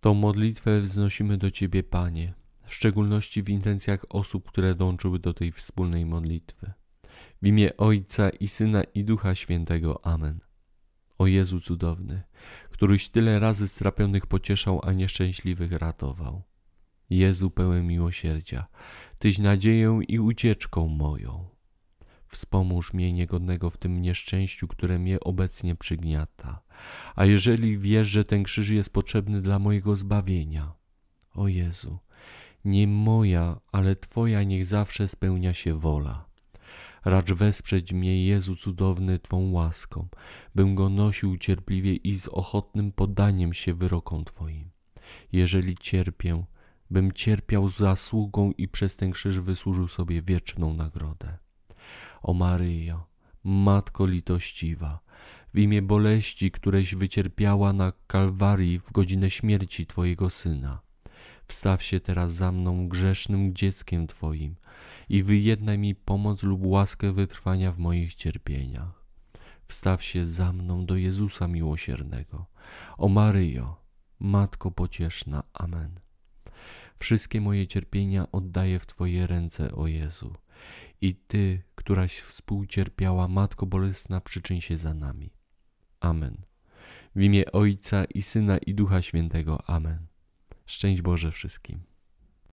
Tą modlitwę wznosimy do Ciebie, Panie, w szczególności w intencjach osób, które dołączyły do tej wspólnej modlitwy. W imię Ojca i Syna i Ducha Świętego. Amen. O Jezu cudowny, któryś tyle razy strapionych pocieszał, a nieszczęśliwych ratował. Jezu pełen miłosierdzia, Tyś nadzieją i ucieczką moją. Wspomóż mnie niegodnego w tym nieszczęściu, które mnie obecnie przygniata. A jeżeli wiesz, że ten krzyż jest potrzebny dla mojego zbawienia, o Jezu, nie moja, ale Twoja niech zawsze spełnia się wola. Racz wesprzeć mnie, Jezu cudowny, Twą łaską, bym go nosił cierpliwie i z ochotnym podaniem się wyrokom Twoim. Jeżeli cierpię, bym cierpiał z zasługą i przez ten krzyż wysłużył sobie wieczną nagrodę. O Maryjo, Matko litościwa, w imię boleści, któreś wycierpiała na Kalwarii w godzinę śmierci Twojego Syna. Wstaw się teraz za mną grzesznym dzieckiem Twoim i wyjednaj mi pomoc lub łaskę wytrwania w moich cierpieniach. Wstaw się za mną do Jezusa miłosiernego. O Maryjo, Matko pocieszna. Amen. Wszystkie moje cierpienia oddaję w Twoje ręce, o Jezu. I Ty, któraś współcierpiała Matko Bolesna, przyczyń się za nami. Amen. W imię Ojca i Syna i Ducha Świętego. Amen. Szczęść Boże wszystkim.